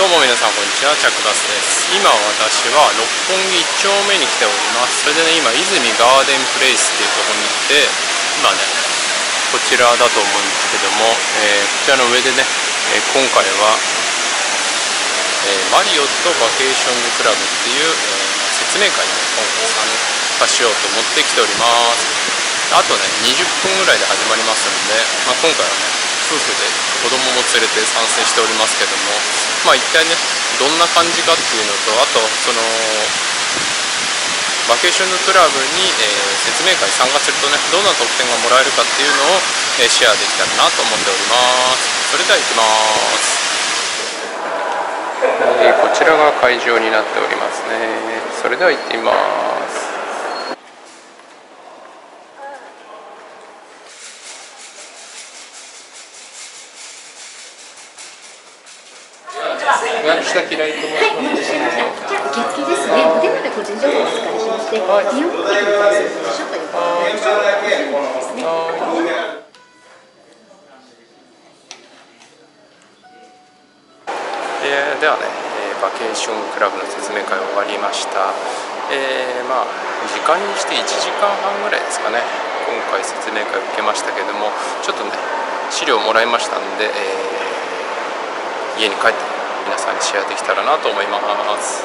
どうも皆さんこんにちはチャックダスです今私は六本木1丁目に来ておりますそれでね今泉ガーデンプレイスっていうところに行って今ねこちらだと思うんですけども、えー、こちらの上でね、え今回は、えー、マリオットバケーションクラブっていう、えー、説明会に、今回参加しようと思って来ておりますあとね20分ぐらいで始まりますので、まあ、今回はね夫婦で子供も連れて参戦しておりますけども、まあ、一体ねどんな感じかっていうのとあとそのバケーションのクラブに、えー、説明会に参加するとねどんな特典がもらえるかっていうのを、えー、シェアできたらなと思っておりますそれでは行きますこちらが会場になっておりますねそれでは行ってみます下平井と申します。じゃあ受付ですね。お電話で個人情報をお伝えしまして、はい、利用できるパスっというか、ですね。えー、ではね、えー、バケーションクラブの説明会終わりました、えー、まあ時間にして1時間半ぐらいですかね今回説明会受けましたけどもちょっとね資料もらいましたんで、えー、家に帰って皆さんにシェアできたらなと思います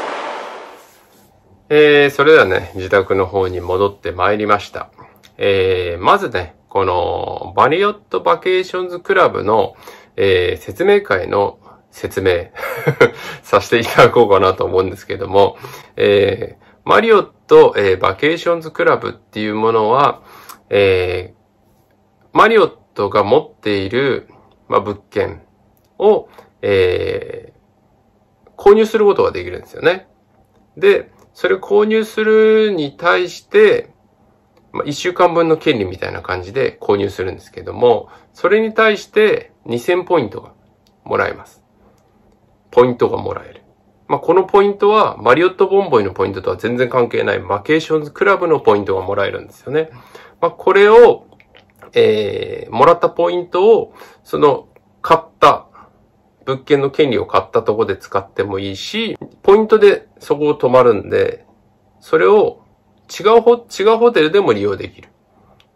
えー、それではね自宅の方に戻ってまいりましたえー、まずねこのバリオットバケーションズクラブの、えー、説明会の説明 させていただこうかなと思うんですけども、えー、マリオット、えー、バケーションズクラブっていうものは、えー、マリオットが持っている、ま物件を、え購入することができるんですよね。で、それを購入するに対して、まあ、1週間分の権利みたいな感じで購入するんですけども、それに対して2000ポイントがもらえます。ポイントがもらえる。まあ、このポイントはマリオットボンボイのポイントとは全然関係ないマケーションズクラブのポイントがもらえるんですよね。まあ、これを、えー、もらったポイントを、その買った物件の権利を買ったとこで使ってもいいし、ポイントでそこを泊まるんで、それを違うホ、違うホテルでも利用できる。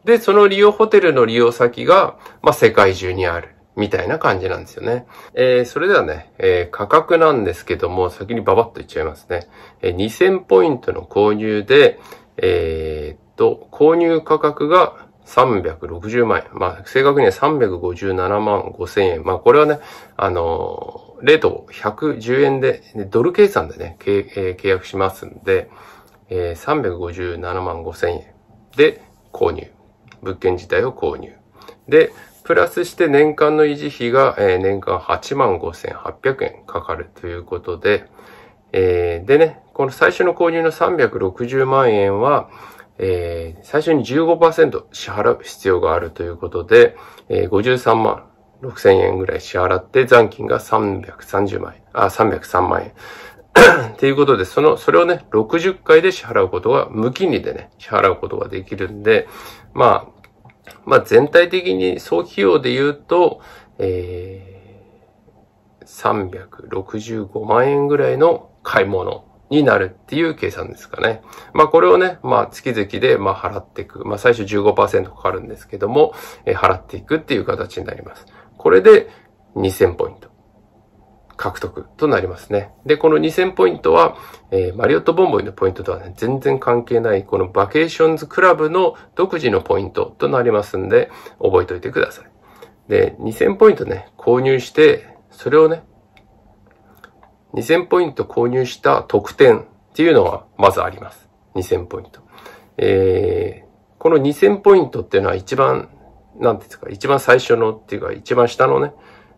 で、その利用ホテルの利用先が、まあ、世界中にある。みたいな感じなんですよね。えー、それではね、えー、価格なんですけども、先にババッと言っちゃいますね。えー、2000ポイントの購入で、えー、っと、購入価格が360万円。まあ、正確には357万5千円。まあ、これはね、あのー、レート110円で、ドル計算でね、契,、えー、契約しますんで、えー、357万5千円で購入。物件自体を購入。で、プラスして年間の維持費が、えー、年間8万5800円かかるということで、えー、でね、この最初の購入の360万円は、えー、最初に15%支払う必要があるということで、えー、53万6000円ぐらい支払って残金が330万円、あ、303万円。っていうことで、その、それをね、60回で支払うことが、無金利でね、支払うことができるんで、まあ、まあ全体的に総費用で言うと、えー、365万円ぐらいの買い物になるっていう計算ですかね。まあこれをね、まあ月々でまあ払っていく。まあ最初15%かかるんですけども、えー、払っていくっていう形になります。これで2000ポイント獲得となりますね。で、この2000ポイントは、えー、マリオットボンボイのポイントとはね、全然関係ない、このバケーションズクラブの独自のポイントとなりますんで、覚えておいてください。で、2000ポイントね、購入して、それをね、2000ポイント購入した特典っていうのはまずあります。2000ポイント。えー、この2000ポイントっていうのは一番、なんですか、一番最初のっていうか一番下のね、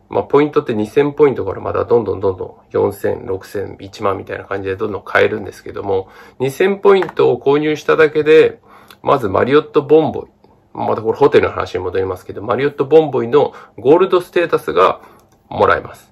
まあ、ポイントって2000ポイントからまだどんどんどんどん4000、6000、1万みたいな感じでどんどん変えるんですけども、2000ポイントを購入しただけで、まずマリオットボンボイ、またこれホテルの話に戻りますけど、マリオットボンボイのゴールドステータスがもらえます。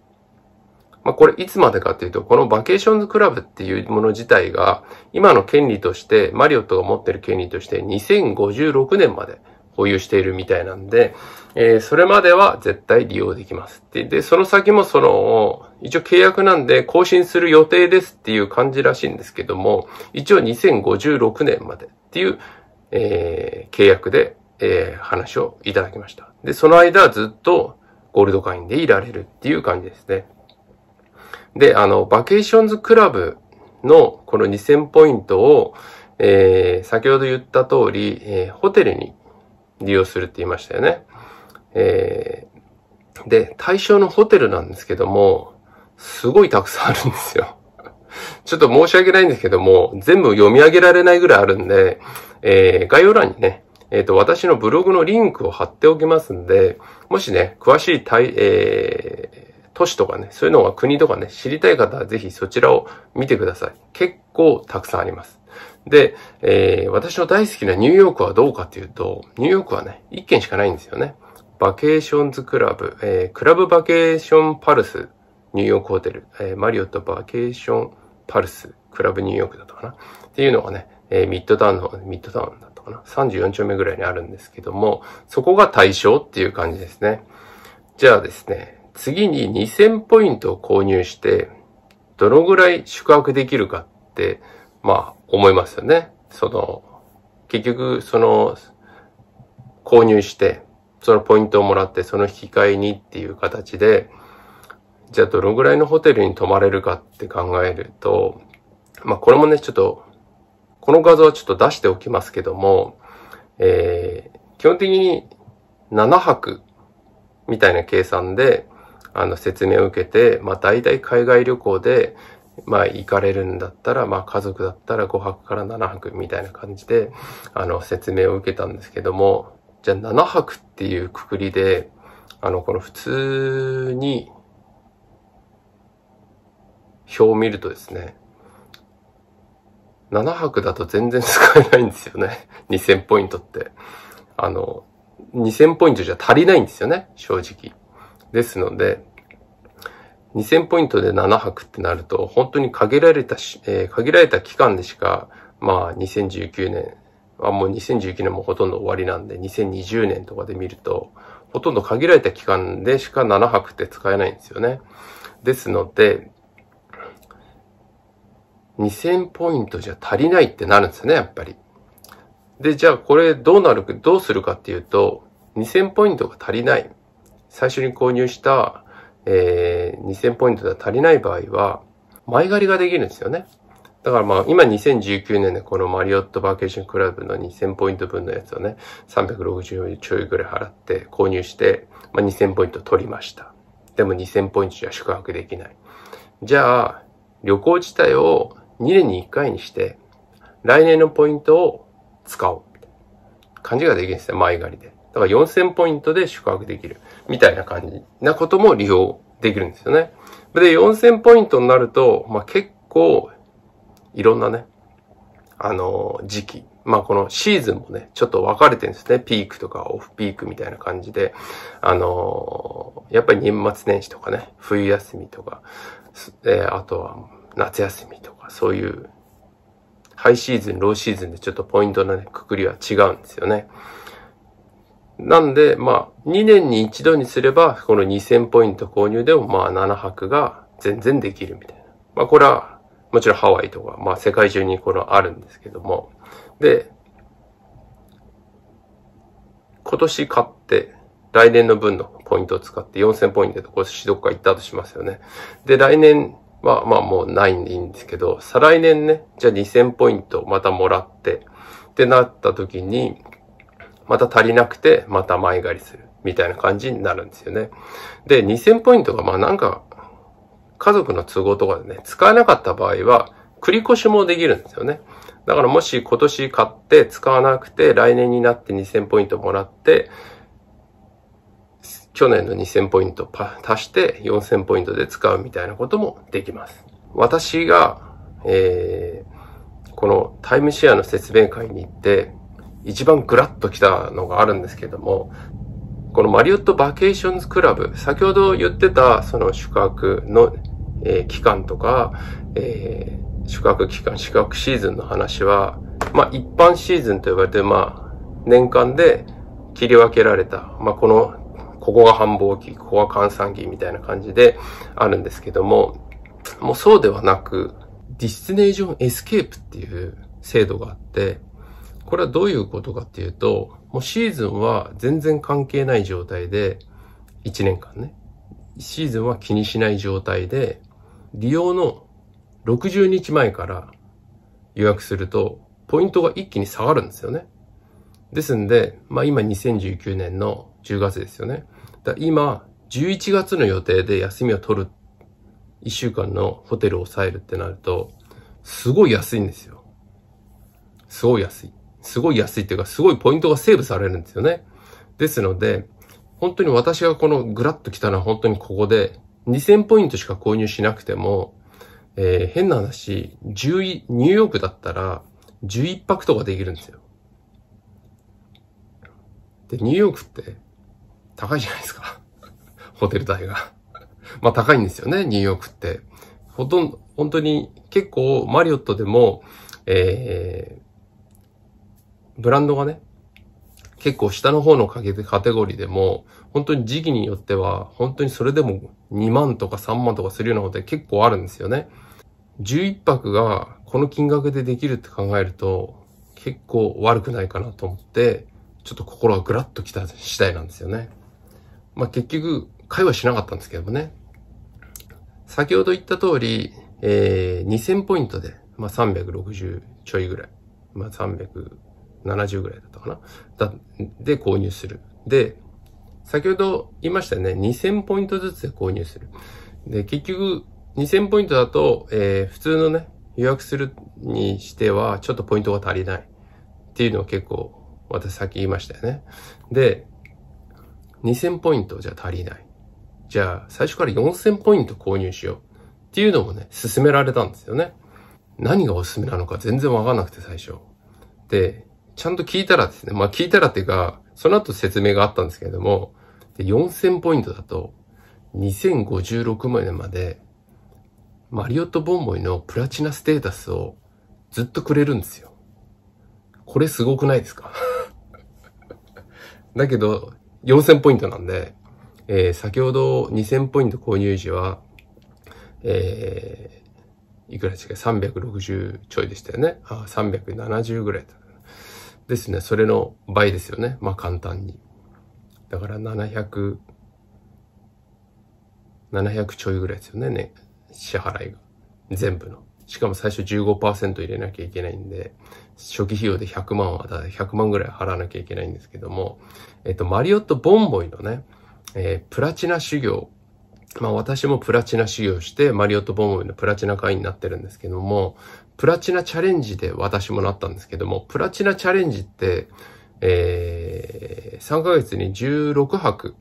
まあ、これいつまでかっていうと、このバケーションズクラブっていうもの自体が、今の権利として、マリオットが持ってる権利として2056年まで保有しているみたいなんで、えー、それまでは絶対利用できますで。で、その先もその、一応契約なんで更新する予定ですっていう感じらしいんですけども、一応2056年までっていう、えー、契約で、えー、話をいただきました。で、その間ずっとゴールド会員でいられるっていう感じですね。で、あの、バケーションズクラブのこの2000ポイントを、えー、先ほど言った通り、えー、ホテルに利用するって言いましたよね。えー、で、対象のホテルなんですけども、すごいたくさんあるんですよ。ちょっと申し訳ないんですけども、全部読み上げられないぐらいあるんで、えー、概要欄にね、えっ、ー、と、私のブログのリンクを貼っておきますんで、もしね、詳しい対、えー、都市とかね、そういうのが国とかね、知りたい方はぜひそちらを見てください。結構たくさんあります。で、えー、私の大好きなニューヨークはどうかっていうと、ニューヨークはね、1軒しかないんですよね。バケーションズクラブ、えー、クラブバケーションパルス、ニューヨークホテル、えー、マリオットバケーションパルス、クラブニューヨークだったかな。っていうのがね、えー、ミッドタウンの、ミッドタウンだったかな。34丁目ぐらいにあるんですけども、そこが対象っていう感じですね。じゃあですね、次に2000ポイントを購入して、どのぐらい宿泊できるかって、まあ、思いますよね。その、結局、その、購入して、そのポイントをもらって、その引き換えにっていう形で、じゃあどのぐらいのホテルに泊まれるかって考えると、まあこれもね、ちょっと、この画像はちょっと出しておきますけども、えー、基本的に7泊みたいな計算で、あの説明を受けて、まあ大体海外旅行で、まあ行かれるんだったら、まあ家族だったら5泊から7泊みたいな感じで、あの説明を受けたんですけども、じゃあ7泊っていうくくりで、あのこの普通に表を見るとですね、7泊だと全然使えないんですよね。2000 ポイントって。あの、2000ポイントじゃ足りないんですよね、正直。ですので、2000ポイントで7泊ってなると、本当に限られたし、えー、限られた期間でしか、まあ2019年、あもう2019年もほとんど終わりなんで、2020年とかで見ると、ほとんど限られた期間でしか7泊って使えないんですよね。ですので、2000ポイントじゃ足りないってなるんですよね、やっぱり。で、じゃあこれどうなる、どうするかっていうと、2000ポイントが足りない。最初に購入したえー、2000ポイントでは足りない場合は、前借りができるんですよね。だからまあ、今2019年でこのマリオットバーケーションクラブの2000ポイント分のやつをね、360ちょいぐらい払って購入して、まあ、2000ポイント取りました。でも2000ポイントじゃ宿泊できない。じゃあ、旅行自体を2年に1回にして、来年のポイントを使おう。感じができるんですね、前借りで。だから4000ポイントで宿泊できる。みたいな感じなことも利用できるんですよね。で、4000ポイントになると、まあ、結構、いろんなね、あの、時期。まあ、このシーズンもね、ちょっと分かれてるんですね。ピークとかオフピークみたいな感じで。あの、やっぱり年末年始とかね、冬休みとか、えあとは夏休みとか、そういうハイシーズン、ローシーズンでちょっとポイントのね、くくりは違うんですよね。なんで、まあ、2年に一度にすれば、この2000ポイント購入でも、まあ、7泊が全然できるみたいな。まあ、これは、もちろんハワイとか、まあ、世界中にこれはあるんですけども。で、今年買って、来年の分のポイントを使って4000ポイントでう、しどっか行ったとしますよね。で、来年は、まあもうないんでいいんですけど、再来年ね、じゃあ2000ポイントまたもらって、ってなった時に、また足りなくて、また前借りする。みたいな感じになるんですよね。で、2000ポイントが、まあなんか、家族の都合とかでね、使えなかった場合は、繰越しもできるんですよね。だからもし今年買って使わなくて、来年になって2000ポイントもらって、去年の2000ポイント足して4000ポイントで使うみたいなこともできます。私が、えー、このタイムシェアの説明会に行って、一番グラッときたのがあるんですけども、このマリオットバケーションズクラブ、先ほど言ってたその宿泊の、えー、期間とか、えー、宿泊期間、宿泊シーズンの話は、まあ一般シーズンと呼ばれて、まあ年間で切り分けられた、まあこの、ここが繁忙期、ここが閑散期みたいな感じであるんですけども、もうそうではなく、ディスティネーションエスケープっていう制度があって、これはどういうことかっていうと、もうシーズンは全然関係ない状態で、1年間ね、シーズンは気にしない状態で、利用の60日前から予約すると、ポイントが一気に下がるんですよね。ですんで、まあ今2019年の10月ですよね。だ今、11月の予定で休みを取る、1週間のホテルを抑えるってなると、すごい安いんですよ。すごい安い。すごい安いっていうか、すごいポイントがセーブされるんですよね。ですので、本当に私がこのグラッと来たのは本当にここで、2000ポイントしか購入しなくても、えー、変な話、10ニューヨークだったら、11泊とかできるんですよ。で、ニューヨークって高いじゃないですか。ホテル代が。まあ高いんですよね、ニューヨークって。ほとんど、本当に結構マリオットでも、えブランドがね、結構下の方のカテゴリーでも、本当に時期によっては、本当にそれでも2万とか3万とかするようなことで結構あるんですよね。11泊がこの金額でできるって考えると、結構悪くないかなと思って、ちょっと心がぐらっときた次第なんですよね。まあ結局、会話しなかったんですけどもね。先ほど言った通り、えー、2000ポイントで、まあ360ちょいぐらい。まあ300、70ぐらいだったかな。で、購入する。で、先ほど言いましたよね。2000ポイントずつで購入する。で、結局、2000ポイントだと、えー、普通のね、予約するにしては、ちょっとポイントが足りない。っていうのを結構、私さっき言いましたよね。で、2000ポイントじゃ足りない。じゃあ、最初から4000ポイント購入しよう。っていうのもね、勧められたんですよね。何がおすすめなのか全然わかんなくて最初。で、ちゃんと聞いたらですね、まあ聞いたらっていうか、その後説明があったんですけれども、4000ポイントだと、2056枚まで、マリオットボンボイのプラチナステータスをずっとくれるんですよ。これすごくないですか だけど、4000ポイントなんで、えー、先ほど2000ポイント購入時は、えー、いくら違う ?360 ちょいでしたよね。あ、370ぐらいだ。ですね。それの倍ですよね。まあ簡単に。だから700、700ちょいぐらいですよね。ね支払いが。全部の。しかも最初15%入れなきゃいけないんで、初期費用で100万は、100万ぐらい払わなきゃいけないんですけども、えっと、マリオット・ボンボイのね、えー、プラチナ修行まあ私もプラチナ修行して、マリオットボンイのプラチナ会員になってるんですけども、プラチナチャレンジで私もなったんですけども、プラチナチャレンジって、えー、3ヶ月に16泊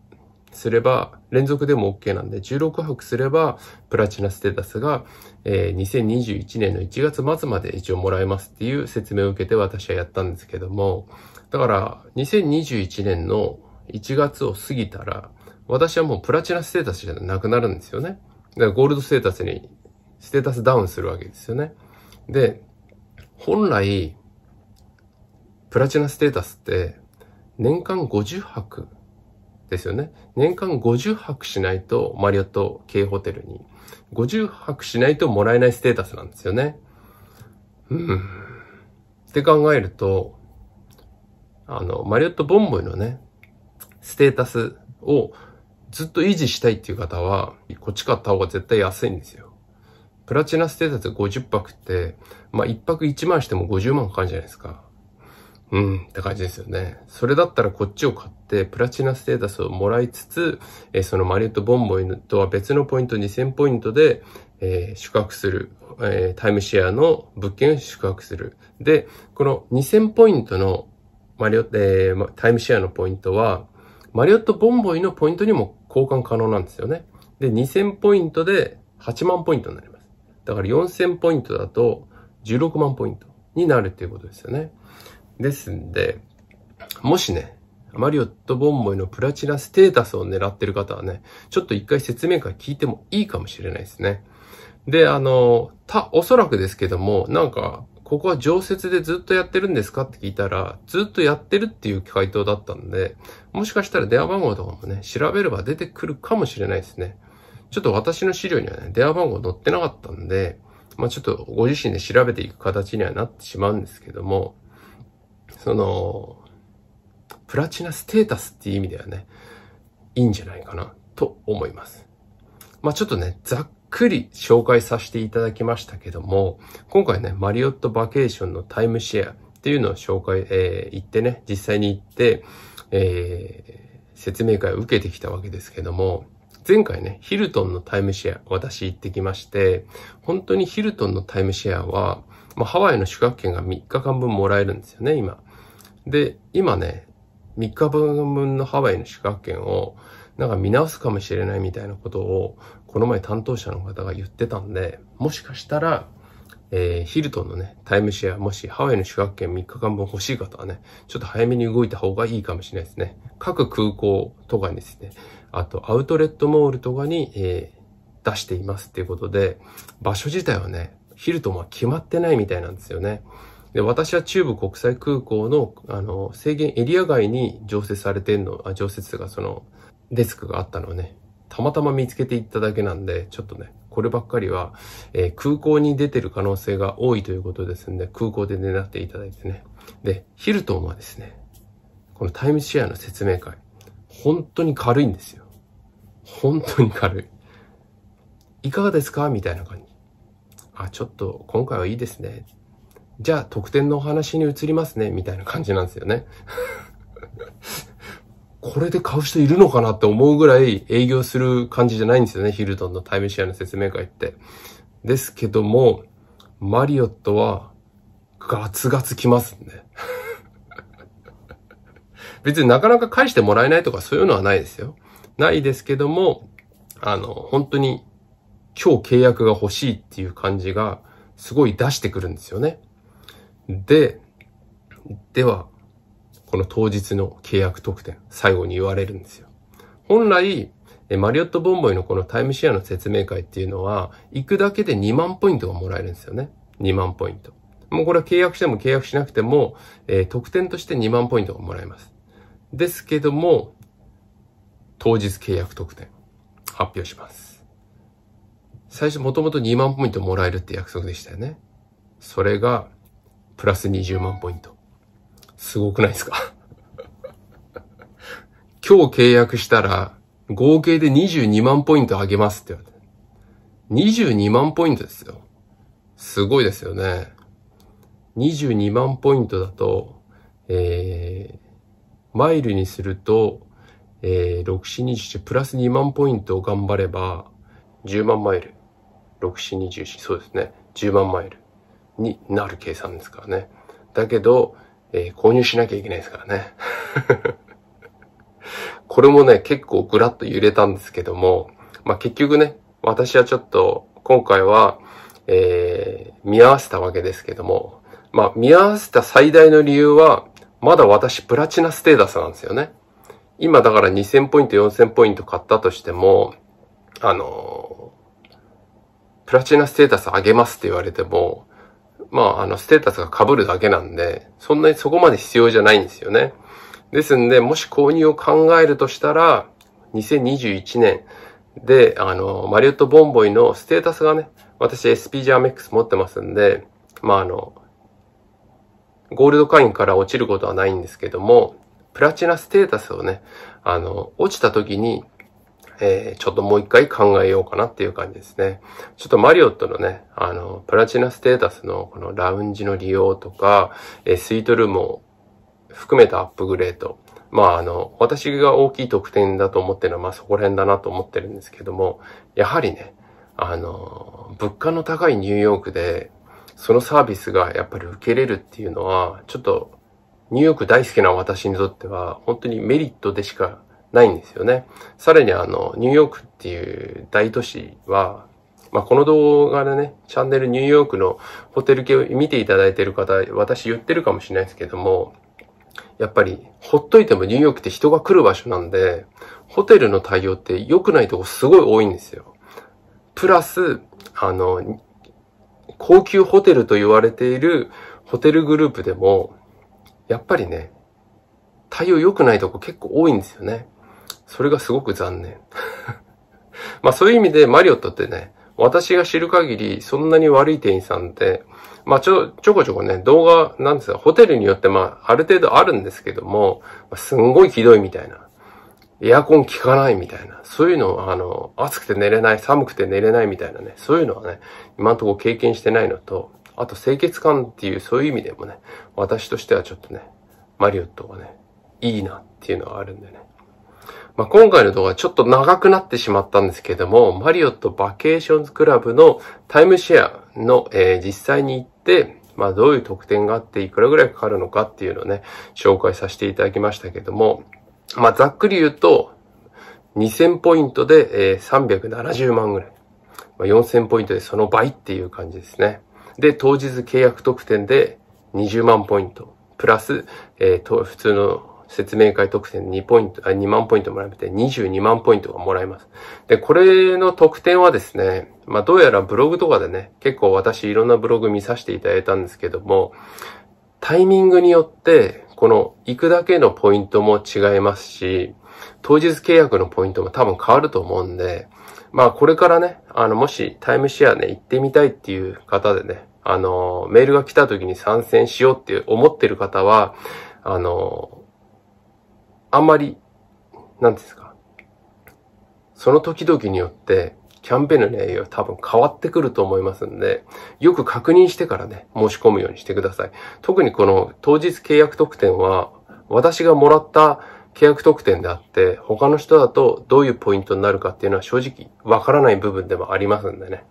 すれば、連続でも OK なんで、16泊すれば、プラチナステータスが、えー、2021年の1月末まで一応もらえますっていう説明を受けて私はやったんですけども、だから、2021年の1月を過ぎたら、私はもうプラチナステータスじゃなくなるんですよね。だからゴールドステータスに、ステータスダウンするわけですよね。で、本来、プラチナステータスって、年間50泊ですよね。年間50泊しないと、マリオット系ホテルに、50泊しないともらえないステータスなんですよね。うん。って考えると、あの、マリオットボンボイのね、ステータスをずっと維持したいっていう方は、こっち買った方が絶対安いんですよ。プラチナステータス50泊って、まあ、1泊1万しても50万かかるじゃないですか。うん、って感じですよね。それだったらこっちを買って、プラチナステータスをもらいつつ、えー、そのマリオットボンボイとは別のポイント2000ポイントで、えー、宿泊する、えー、タイムシェアの物件を宿泊する。で、この2000ポイントのマリオ、えー、タイムシェアのポイントは、マリオットボンボイのポイントにも交換可能なんですよね。で、2000ポイントで8万ポイントになります。だから4000ポイントだと16万ポイントになるっていうことですよね。ですんで、もしね、マリオットボンボイのプラチナステータスを狙ってる方はね、ちょっと一回説明会聞いてもいいかもしれないですね。で、あの、た、おそらくですけども、なんか、ここは常設でずっとやってるんですかって聞いたら、ずっとやってるっていう回答だったんで、もしかしたら電話番号とかもね、調べれば出てくるかもしれないですね。ちょっと私の資料にはね、電話番号載ってなかったんで、まあちょっとご自身で調べていく形にはなってしまうんですけども、その、プラチナステータスっていう意味ではね、いいんじゃないかなと思います。まあちょっとね、ざっくり紹介させていただきましたけども、今回ね、マリオットバケーションのタイムシェアっていうのを紹介、えー、行ってね、実際に行って、えー、説明会を受けてきたわけですけども、前回ね、ヒルトンのタイムシェア、私行ってきまして、本当にヒルトンのタイムシェアは、まあ、ハワイの宿泊券が3日間分もらえるんですよね、今。で、今ね、3日分のハワイの宿泊券を、なんか見直すかもしれないみたいなことを、この前担当者の方が言ってたんで、もしかしたら、えー、ヒルトンのね、タイムシェア、もしハワイの宿泊券3日間分欲しい方はね、ちょっと早めに動いた方がいいかもしれないですね。各空港とかにですね、あとアウトレットモールとかに、えー、出していますっていうことで、場所自体はね、ヒルトンは決まってないみたいなんですよね。で、私は中部国際空港の、あの、制限エリア外に常設されてんの、あ常設がその、デスクがあったのをね、たまたま見つけていっただけなんで、ちょっとね、こればっかりは、えー、空港に出てる可能性が多いということですんで、空港で狙なくていただいてね。で、ヒルトンはですね、このタイムシェアの説明会、本当に軽いんですよ。本当に軽い。いかがですかみたいな感じ。あ、ちょっと今回はいいですね。じゃあ特典のお話に移りますね。みたいな感じなんですよね。これで買う人いるのかなって思うぐらい営業する感じじゃないんですよね、ヒルトンのタイムシェアの説明会って。ですけども、マリオットはガツガツ来ますね。別になかなか返してもらえないとかそういうのはないですよ。ないですけども、あの、本当に今日契約が欲しいっていう感じがすごい出してくるんですよね。で、では、この当日の契約特典、最後に言われるんですよ。本来、マリオットボンボイのこのタイムシェアの説明会っていうのは、行くだけで2万ポイントがもらえるんですよね。2万ポイント。もうこれは契約しても契約しなくても、えー、特典として2万ポイントがもらえます。ですけども、当日契約特典、発表します。最初もともと2万ポイントもらえるって約束でしたよね。それが、プラス20万ポイント。すごくないですか 今日契約したら、合計で22万ポイントあげますって言われて。22万ポイントですよ。すごいですよね。22万ポイントだと、えー、マイルにすると、えー、6、4、2 4、プラス2万ポイントを頑張れば、10万マイル。6、4、2 4、そうですね。10万マイルになる計算ですからね。だけど、えー、購入しなきゃいけないですからね。これもね、結構ぐらっと揺れたんですけども、まあ、結局ね、私はちょっと、今回は、えー、見合わせたわけですけども、まあ、見合わせた最大の理由は、まだ私プラチナステータスなんですよね。今だから2000ポイント、4000ポイント買ったとしても、あのー、プラチナステータス上げますって言われても、まあ、あの、ステータスが被るだけなんで、そんなにそこまで必要じゃないんですよね。ですんで、もし購入を考えるとしたら、2021年で、あの、マリオットボンボイのステータスがね、私 SP ジャーメックス持ってますんで、まあ、あの、ゴールド会員から落ちることはないんですけども、プラチナステータスをね、あの、落ちた時にえー、ちょっともう一回考えようかなっていう感じですね。ちょっとマリオットのね、あの、プラチナステータスのこのラウンジの利用とか、えー、スイートルームを含めたアップグレード。まああの、私が大きい特典だと思ってるのは、まあそこら辺だなと思ってるんですけども、やはりね、あの、物価の高いニューヨークで、そのサービスがやっぱり受けれるっていうのは、ちょっと、ニューヨーク大好きな私にとっては、本当にメリットでしかないんですよね。さらにあの、ニューヨークっていう大都市は、まあ、この動画でね、チャンネルニューヨークのホテル系を見ていただいている方、私言ってるかもしれないですけども、やっぱり、ほっといてもニューヨークって人が来る場所なんで、ホテルの対応って良くないとこすごい多いんですよ。プラス、あの、高級ホテルと言われているホテルグループでも、やっぱりね、対応良くないとこ結構多いんですよね。それがすごく残念。まあそういう意味でマリオットってね、私が知る限りそんなに悪い店員さんって、まあちょ、ちょこちょこね、動画なんですが、ホテルによってまあある程度あるんですけども、すんごいひどいみたいな。エアコン効かないみたいな。そういうのあの、暑くて寝れない、寒くて寝れないみたいなね。そういうのはね、今んとこ経験してないのと、あと清潔感っていうそういう意味でもね、私としてはちょっとね、マリオットはね、いいなっていうのはあるんでね。まあ、今回の動画ちょっと長くなってしまったんですけども、マリオットバケーションズクラブのタイムシェアの、えー、実際に行って、まあ、どういう特典があっていくらぐらいかかるのかっていうのをね、紹介させていただきましたけども、まあ、ざっくり言うと、2000ポイントで、えー、370万ぐらい。まあ、4000ポイントでその倍っていう感じですね。で、当日契約特典で20万ポイント。プラス、えー、と普通の説明会特典2ポイント、あ2万ポイントもらえて22万ポイントがもらえます。で、これの特典はですね、まあどうやらブログとかでね、結構私いろんなブログ見させていただいたんですけども、タイミングによって、この行くだけのポイントも違いますし、当日契約のポイントも多分変わると思うんで、まあこれからね、あのもしタイムシェアね、行ってみたいっていう方でね、あの、メールが来た時に参戦しようって思ってる方は、あの、あんまり、なんですか、その時々によって、キャンペーンの内容は多分変わってくると思いますんで、よく確認してからね、申し込むようにしてください。特にこの当日契約特典は、私がもらった契約特典であって、他の人だとどういうポイントになるかっていうのは正直わからない部分でもありますんでね。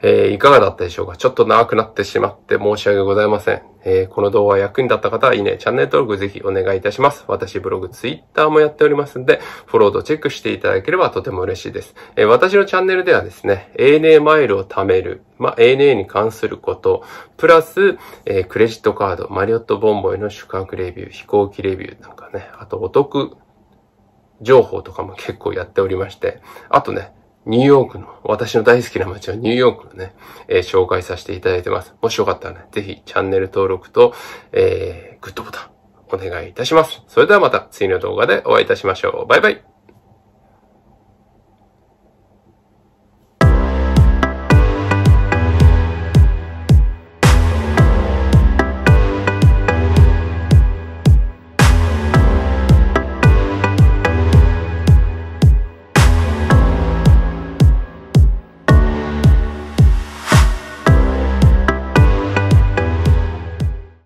えー、いかがだったでしょうかちょっと長くなってしまって申し訳ございません。えー、この動画役に立った方はいいね、チャンネル登録ぜひお願いいたします。私ブログ、ツイッターもやっておりますんで、フォローとチェックしていただければとても嬉しいです。えー、私のチャンネルではですね、ANA マイルを貯める、まあ、ANA に関すること、プラス、えー、クレジットカード、マリオットボンボイの宿泊レビュー、飛行機レビューなんかね、あとお得情報とかも結構やっておりまして、あとね、ニューヨークの、私の大好きな街はニューヨークのね、えー、紹介させていただいてます。もしよかったらね、ぜひチャンネル登録と、えー、グッドボタンお願いいたします。それではまた次の動画でお会いいたしましょう。バイバイ。